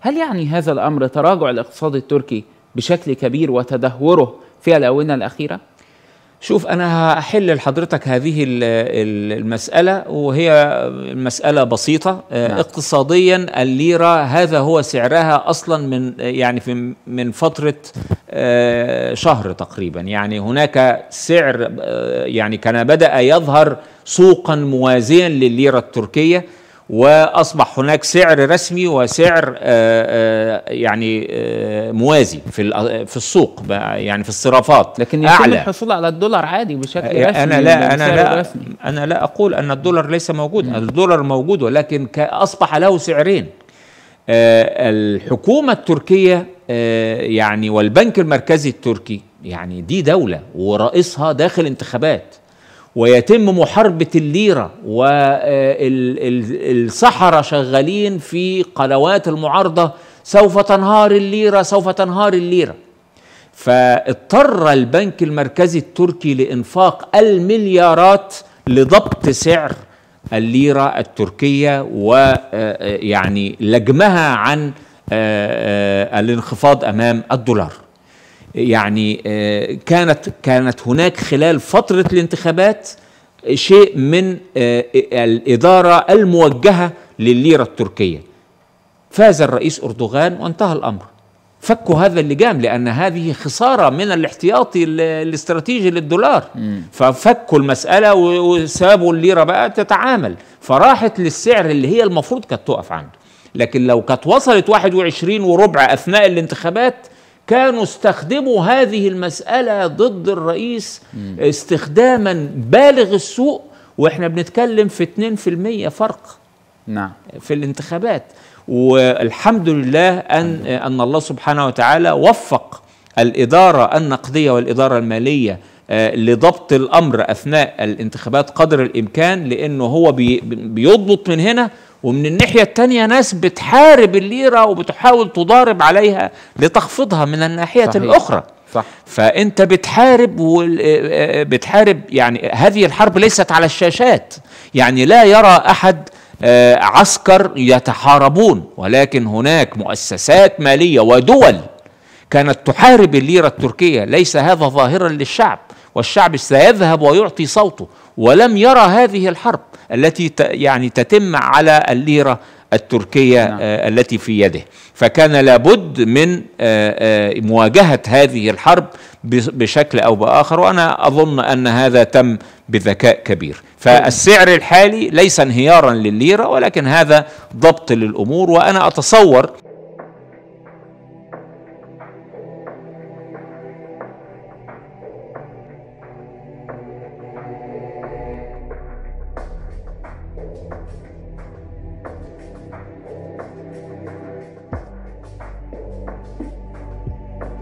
هل يعني هذا الأمر تراجع الاقتصاد التركي بشكل كبير وتدهوره في الآونة الأخيرة؟ شوف أنا هحل لحضرتك هذه المسألة وهي مسألة بسيطة آه، نعم. اقتصاديا الليرة هذا هو سعرها أصلا من يعني في من فترة آه، شهر تقريبا يعني هناك سعر آه، يعني كان بدأ يظهر سوقا موازيا للليرة التركية واصبح هناك سعر رسمي وسعر آه، آه، يعني آه، موازي في في السوق يعني في الصرافات لكن اعلى الحصول على الدولار عادي بشكل رسمي انا لا انا لا رسمي. انا لا اقول ان الدولار ليس موجود الدولار موجود ولكن اصبح له سعرين الحكومه التركيه يعني والبنك المركزي التركي يعني دي دوله ورئيسها داخل انتخابات ويتم محاربة الليرة والصحراء شغالين في قنوات المعارضة سوف تنهار الليرة سوف تنهار الليرة فاضطر البنك المركزي التركي لإنفاق المليارات لضبط سعر الليرة التركية ويعني لجمها عن الانخفاض أمام الدولار يعني آه، كانت كانت هناك خلال فتره الانتخابات شيء من آه، الاداره الموجهه للليره التركيه. فاز الرئيس اردوغان وانتهى الامر. فكوا هذا اللجام لان هذه خساره من الاحتياطي الاستراتيجي للدولار ففكوا المساله وسابوا الليره بقى تتعامل فراحت للسعر اللي هي المفروض كانت تقف عنده لكن لو كانت وصلت 21 وربع اثناء الانتخابات كانوا استخدموا هذه المسألة ضد الرئيس استخداما بالغ السوء واحنا بنتكلم في 2% فرق نعم في الانتخابات والحمد لله ان ان الله سبحانه وتعالى وفق الاداره النقديه والاداره الماليه آه، لضبط الامر اثناء الانتخابات قدر الامكان لانه هو بيضبط من هنا ومن الناحية التانية ناس بتحارب الليرة وبتحاول تضارب عليها لتخفضها من الناحية صحيح. الأخرى صح. فانت بتحارب و... آه، بتحارب يعني هذه الحرب ليست على الشاشات يعني لا يرى احد آه، عسكر يتحاربون ولكن هناك مؤسسات ماليه ودول كانت تحارب الليره التركيه ليس هذا ظاهرا للشعب والشعب سيذهب ويعطي صوته ولم يرى هذه الحرب التي يعني تتم على الليرة التركية نعم. آه، التي في يده فكان لابد من آه، آه، مواجهة هذه الحرب بشكل أو بآخر وأنا أظن أن هذا تم بذكاء كبير فالسعر الحالي ليس انهيارا للليرة ولكن هذا ضبط للأمور وأنا أتصور